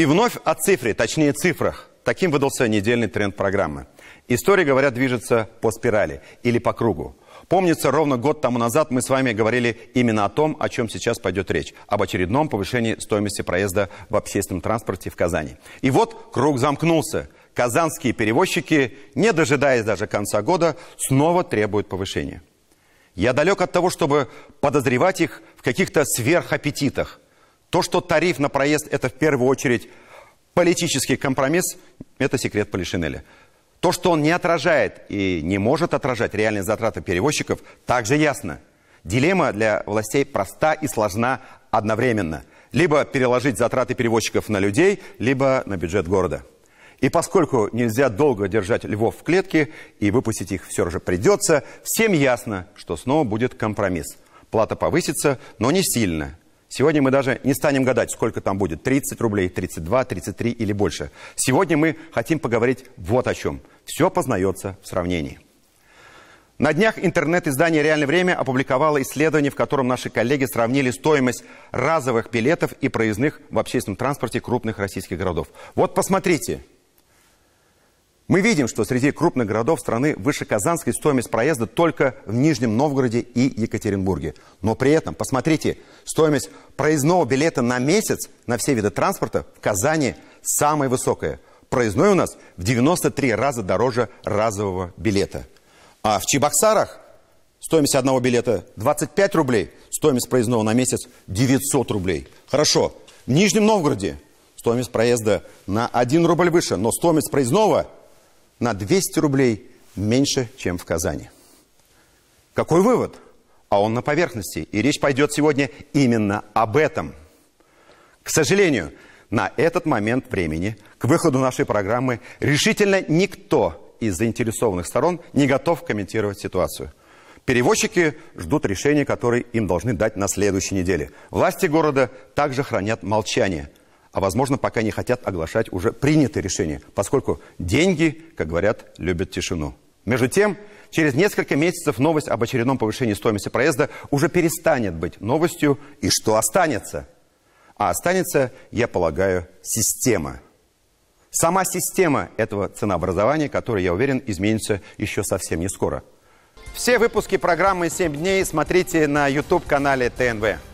И вновь о цифре, точнее цифрах. Таким выдался недельный тренд программы. История, говорят, движется по спирали или по кругу. Помнится, ровно год тому назад мы с вами говорили именно о том, о чем сейчас пойдет речь. Об очередном повышении стоимости проезда в общественном транспорте в Казани. И вот круг замкнулся. Казанские перевозчики, не дожидаясь даже конца года, снова требуют повышения. Я далек от того, чтобы подозревать их в каких-то сверхаппетитах – то, что тариф на проезд – это в первую очередь политический компромисс, это секрет Полишинеля. То, что он не отражает и не может отражать реальные затраты перевозчиков, также ясно. Дилемма для властей проста и сложна одновременно. Либо переложить затраты перевозчиков на людей, либо на бюджет города. И поскольку нельзя долго держать львов в клетке и выпустить их все же придется, всем ясно, что снова будет компромисс. Плата повысится, но не сильно. Сегодня мы даже не станем гадать, сколько там будет, 30 рублей, 32, 33 или больше. Сегодня мы хотим поговорить вот о чем. Все познается в сравнении. На днях интернет-издание «Реальное время» опубликовало исследование, в котором наши коллеги сравнили стоимость разовых билетов и проездных в общественном транспорте крупных российских городов. Вот посмотрите, мы видим, что среди крупных городов страны выше Казанской стоимость проезда только в Нижнем Новгороде и Екатеринбурге. Но при этом, посмотрите, стоимость проездного билета на месяц на все виды транспорта в Казани самая высокая. Проездной у нас в 93 раза дороже разового билета. А в Чебоксарах стоимость одного билета 25 рублей, стоимость проездного на месяц 900 рублей. Хорошо, в Нижнем Новгороде стоимость проезда на 1 рубль выше, но стоимость проездного – на 200 рублей меньше, чем в Казани. Какой вывод? А он на поверхности. И речь пойдет сегодня именно об этом. К сожалению, на этот момент времени, к выходу нашей программы, решительно никто из заинтересованных сторон не готов комментировать ситуацию. Перевозчики ждут решения, которые им должны дать на следующей неделе. Власти города также хранят молчание – а, возможно, пока не хотят оглашать уже принятые решения, поскольку деньги, как говорят, любят тишину. Между тем, через несколько месяцев новость об очередном повышении стоимости проезда уже перестанет быть новостью, и что останется? А останется, я полагаю, система. Сама система этого ценообразования, которая, я уверен, изменится еще совсем не скоро. Все выпуски программы семь дней» смотрите на YouTube-канале ТНВ.